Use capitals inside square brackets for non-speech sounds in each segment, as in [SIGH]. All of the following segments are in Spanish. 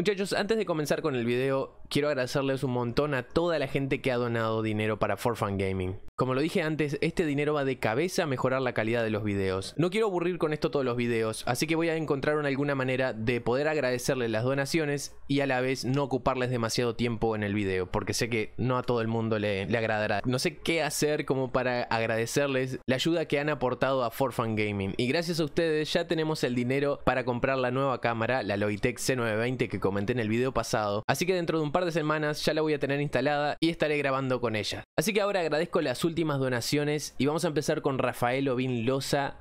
Muchachos, antes de comenzar con el video, quiero agradecerles un montón a toda la gente que ha donado dinero para For Gaming. Como lo dije antes, este dinero va de cabeza a mejorar la calidad de los videos. No quiero aburrir con esto todos los videos, así que voy a encontrar alguna manera de poder agradecerles las donaciones y a la vez no ocuparles demasiado tiempo en el video, porque sé que no a todo el mundo le, agradará. No sé qué hacer como para agradecerles la ayuda que han aportado a For Gaming. Y gracias a ustedes ya tenemos el dinero para comprar la nueva cámara, la Logitech C920 que comenté en el video pasado, así que dentro de un par de semanas ya la voy a tener instalada y estaré grabando con ella. Así que ahora agradezco las últimas donaciones y vamos a empezar con Rafael Ovin Loza,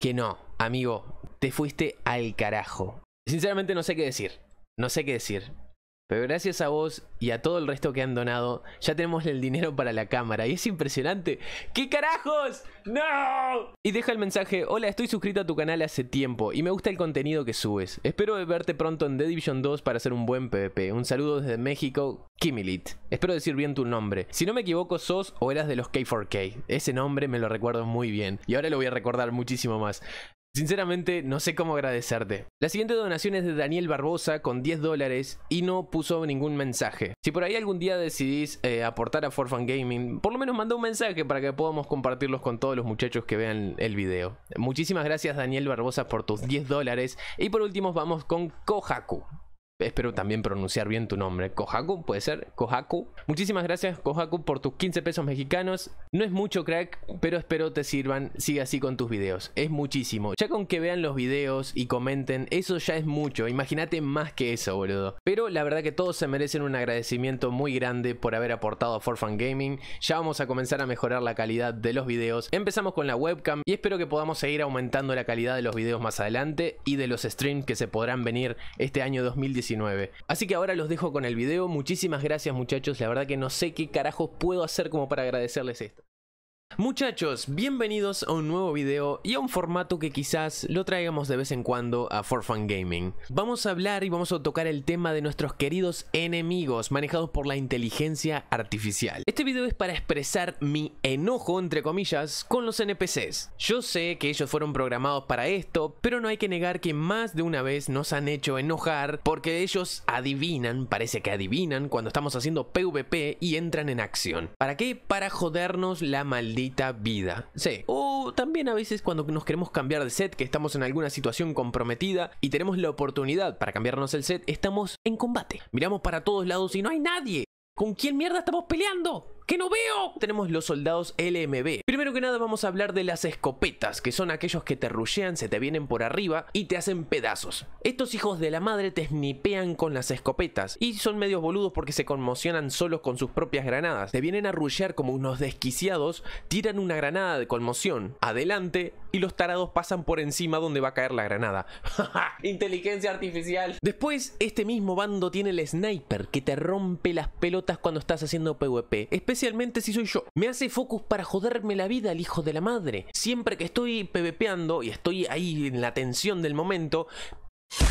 que no, amigo, te fuiste al carajo. Sinceramente no sé qué decir, no sé qué decir. Pero gracias a vos y a todo el resto que han donado, ya tenemos el dinero para la cámara y es impresionante. ¡Qué carajos! ¡No! Y deja el mensaje, hola, estoy suscrito a tu canal hace tiempo y me gusta el contenido que subes. Espero verte pronto en The Division 2 para hacer un buen PvP. Un saludo desde México, Kimilit. Espero decir bien tu nombre. Si no me equivoco, sos o eras de los K4K. Ese nombre me lo recuerdo muy bien y ahora lo voy a recordar muchísimo más. Sinceramente, no sé cómo agradecerte. La siguiente donación es de Daniel Barbosa con 10 dólares y no puso ningún mensaje. Si por ahí algún día decidís eh, aportar a Forfan Gaming, por lo menos manda un mensaje para que podamos compartirlos con todos los muchachos que vean el video. Muchísimas gracias Daniel Barbosa por tus 10 dólares. Y por último vamos con Kohaku. Espero también pronunciar bien tu nombre. Kohaku, puede ser. Kohaku. Muchísimas gracias, Kohaku, por tus 15 pesos mexicanos. No es mucho, crack, pero espero te sirvan. Sigue así con tus videos. Es muchísimo. Ya con que vean los videos y comenten, eso ya es mucho. Imagínate más que eso, boludo. Pero la verdad que todos se merecen un agradecimiento muy grande por haber aportado a Forfan Gaming. Ya vamos a comenzar a mejorar la calidad de los videos. Empezamos con la webcam y espero que podamos seguir aumentando la calidad de los videos más adelante y de los streams que se podrán venir este año 2019 Así que ahora los dejo con el video. Muchísimas gracias muchachos. La verdad que no sé qué carajos puedo hacer como para agradecerles esto. Muchachos, bienvenidos a un nuevo video y a un formato que quizás lo traigamos de vez en cuando a For Fun Gaming. Vamos a hablar y vamos a tocar el tema de nuestros queridos enemigos manejados por la inteligencia artificial. Este video es para expresar mi enojo, entre comillas, con los NPCs. Yo sé que ellos fueron programados para esto, pero no hay que negar que más de una vez nos han hecho enojar porque ellos adivinan, parece que adivinan, cuando estamos haciendo PvP y entran en acción. ¿Para qué? Para jodernos la maldita vida. Sí. O también a veces cuando nos queremos cambiar de set, que estamos en alguna situación comprometida y tenemos la oportunidad para cambiarnos el set, estamos en combate. Miramos para todos lados y no hay nadie. ¿Con quién mierda estamos peleando? ¡Que no veo! Tenemos los soldados LMB. Primero que nada vamos a hablar de las escopetas, que son aquellos que te rushean, se te vienen por arriba y te hacen pedazos. Estos hijos de la madre te snipean con las escopetas y son medios boludos porque se conmocionan solos con sus propias granadas. Te vienen a rushear como unos desquiciados, tiran una granada de conmoción adelante y los tarados pasan por encima donde va a caer la granada. [LAUGHS] Inteligencia artificial. Después, este mismo bando tiene el sniper que te rompe las pelotas cuando estás haciendo PvP especialmente si soy yo. Me hace focus para joderme la vida al hijo de la madre. Siempre que estoy pvpeando y estoy ahí en la tensión del momento,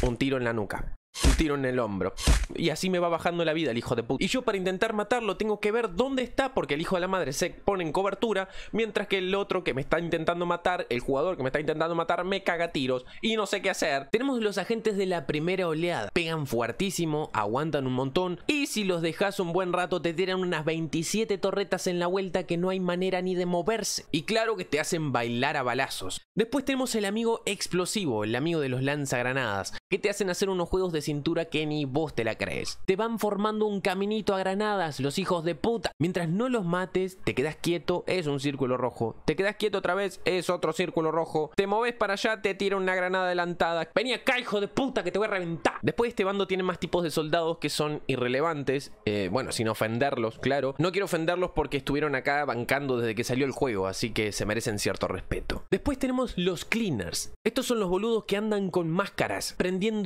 un tiro en la nuca un tiro en el hombro. Y así me va bajando la vida el hijo de puta. Y yo para intentar matarlo tengo que ver dónde está porque el hijo de la madre se pone en cobertura mientras que el otro que me está intentando matar, el jugador que me está intentando matar, me caga tiros y no sé qué hacer. Tenemos los agentes de la primera oleada. Pegan fuertísimo, aguantan un montón y si los dejas un buen rato te tiran unas 27 torretas en la vuelta que no hay manera ni de moverse. Y claro que te hacen bailar a balazos. Después tenemos el amigo explosivo, el amigo de los lanzagranadas que te hacen hacer unos juegos de cintura que ni vos te la crees. Te van formando un caminito a granadas, los hijos de puta. Mientras no los mates, te quedas quieto, es un círculo rojo. Te quedas quieto otra vez, es otro círculo rojo. Te moves para allá, te tira una granada adelantada. Vení acá, hijo de puta, que te voy a reventar. Después este bando tiene más tipos de soldados que son irrelevantes. Eh, bueno, sin ofenderlos, claro. No quiero ofenderlos porque estuvieron acá bancando desde que salió el juego, así que se merecen cierto respeto. Después tenemos los cleaners. Estos son los boludos que andan con máscaras,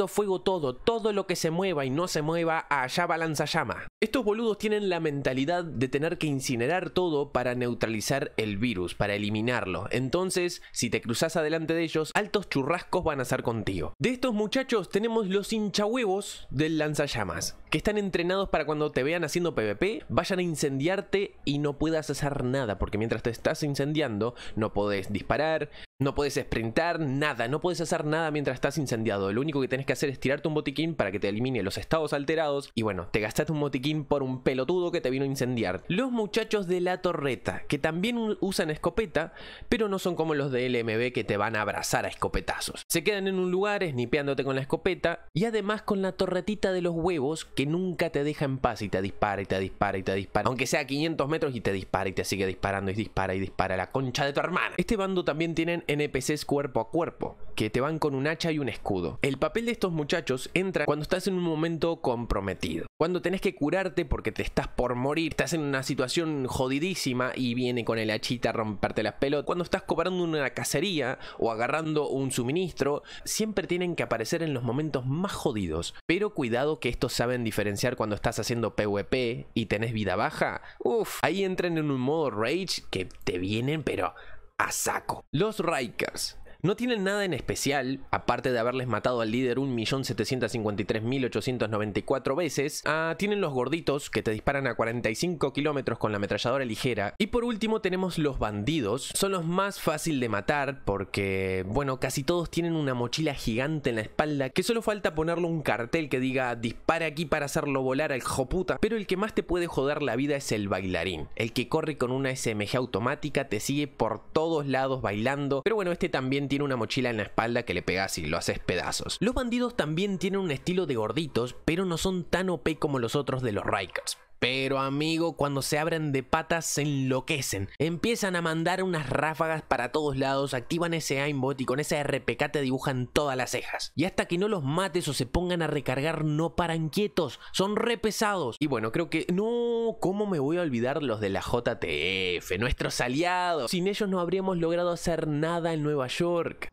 fuego todo, todo lo que se mueva y no se mueva, allá va llama. Estos boludos tienen la mentalidad de tener que incinerar todo para neutralizar el virus, para eliminarlo. Entonces, si te cruzas adelante de ellos, altos churrascos van a ser contigo. De estos muchachos tenemos los hinchahuevos del lanzallamas que están entrenados para cuando te vean haciendo PvP, vayan a incendiarte y no puedas hacer nada, porque mientras te estás incendiando, no podés disparar, no podés sprintar, nada, no podés hacer nada mientras estás incendiado. Lo único que tenés que hacer es tirarte un botiquín para que te elimine los estados alterados y bueno, te gastaste un botiquín por un pelotudo que te vino a incendiar. Los muchachos de la torreta, que también usan escopeta, pero no son como los de LMB que te van a abrazar a escopetazos. Se quedan en un lugar snipeándote con la escopeta y además con la torretita de los huevos que nunca te deja en paz y te dispara y te dispara y te dispara. Aunque sea 500 metros y te dispara y te sigue disparando y dispara y dispara la concha de tu hermana. Este bando también tienen NPCs cuerpo a cuerpo que te van con un hacha y un escudo. El papel de estos muchachos entra cuando estás en un momento comprometido. Cuando tenés que curarte porque te estás por morir, estás en una situación jodidísima y viene con el hachita a romperte las pelotas. Cuando estás cobrando una cacería o agarrando un suministro, siempre tienen que aparecer en los momentos más jodidos. Pero cuidado que estos saben diferenciar cuando estás haciendo PvP y tenés vida baja. Uf, ahí entran en un modo rage que te vienen pero a saco. Los Rikers no tienen nada en especial, aparte de haberles matado al líder 1.753.894 veces. Ah, tienen los gorditos que te disparan a 45 kilómetros con la ametralladora ligera. Y por último tenemos los bandidos. Son los más fácil de matar porque, bueno, casi todos tienen una mochila gigante en la espalda que solo falta ponerle un cartel que diga dispara aquí para hacerlo volar al joputa. Pero el que más te puede joder la vida es el bailarín. El que corre con una SMG automática, te sigue por todos lados bailando. Pero bueno, este también tiene una mochila en la espalda que le pegas y lo haces pedazos. Los bandidos también tienen un estilo de gorditos, pero no son tan OP como los otros de los Rikers. Pero amigo, cuando se abren de patas se enloquecen. Empiezan a mandar unas ráfagas para todos lados, activan ese aimbot y con ese RPK te dibujan todas las cejas. Y hasta que no los mates o se pongan a recargar no paran quietos, son re pesados. Y bueno, creo que... No, ¿cómo me voy a olvidar los de la JTF, nuestros aliados? Sin ellos no habríamos logrado hacer nada en Nueva York.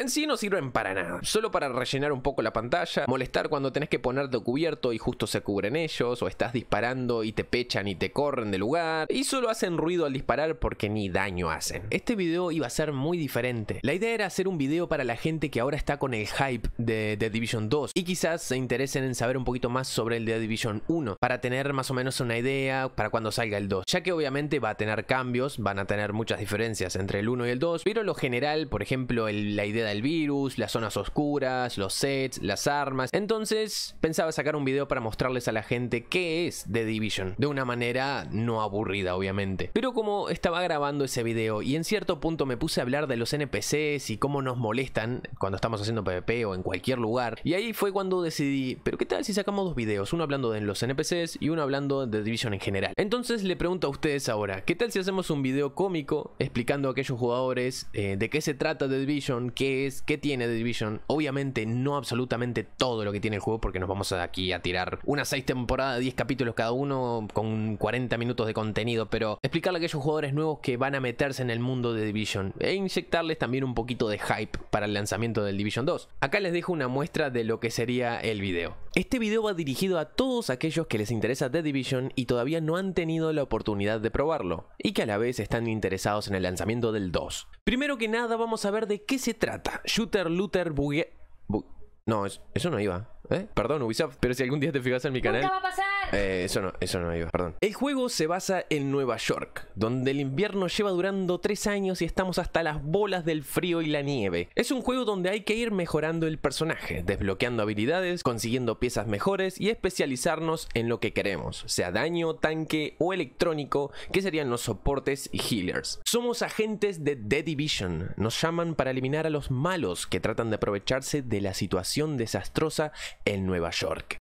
En sí no sirven para nada, solo para rellenar un poco la pantalla, molestar cuando tenés que ponerte cubierto y justo se cubren ellos, o estás disparando y te pechan y te corren de lugar, y solo hacen ruido al disparar porque ni daño hacen. Este video iba a ser muy diferente. La idea era hacer un video para la gente que ahora está con el hype de The Division 2 y quizás se interesen en saber un poquito más sobre el The Division 1 para tener más o menos una idea para cuando salga el 2, ya que obviamente va a tener cambios, van a tener muchas diferencias entre el 1 y el 2, pero lo general, por ejemplo, la idea del virus, las zonas oscuras, los sets, las armas. Entonces pensaba sacar un video para mostrarles a la gente qué es The Division, de una manera no aburrida obviamente. Pero como estaba grabando ese video y en cierto punto me puse a hablar de los NPCs y cómo nos molestan cuando estamos haciendo PvP o en cualquier lugar, y ahí fue cuando decidí, pero qué tal si sacamos dos videos, uno hablando de los NPCs y uno hablando de The Division en general. Entonces le pregunto a ustedes ahora, ¿qué tal si hacemos un video cómico explicando a aquellos jugadores eh, de qué se trata The Division, qué es, qué tiene The Division. Obviamente no absolutamente todo lo que tiene el juego porque nos vamos aquí a tirar unas 6 temporadas, 10 capítulos cada uno con 40 minutos de contenido, pero explicarle a aquellos jugadores nuevos que van a meterse en el mundo de Division e inyectarles también un poquito de hype para el lanzamiento del Division 2. Acá les dejo una muestra de lo que sería el video. Este video va dirigido a todos aquellos que les interesa The Division y todavía no han tenido la oportunidad de probarlo, y que a la vez están interesados en el lanzamiento del 2. Primero que nada vamos a ver de qué se trata. Shooter, looter, bugue... no, eso no iba. ¿Eh? Perdón Ubisoft, pero si algún día te fijas en mi canal... ¿Qué va a pasar! Eh, eso no, eso no iba, perdón. El juego se basa en Nueva York, donde el invierno lleva durando tres años y estamos hasta las bolas del frío y la nieve. Es un juego donde hay que ir mejorando el personaje, desbloqueando habilidades, consiguiendo piezas mejores y especializarnos en lo que queremos, sea daño, tanque o electrónico, que serían los soportes y healers. Somos agentes de The Division, nos llaman para eliminar a los malos que tratan de aprovecharse de la situación desastrosa en Nueva York.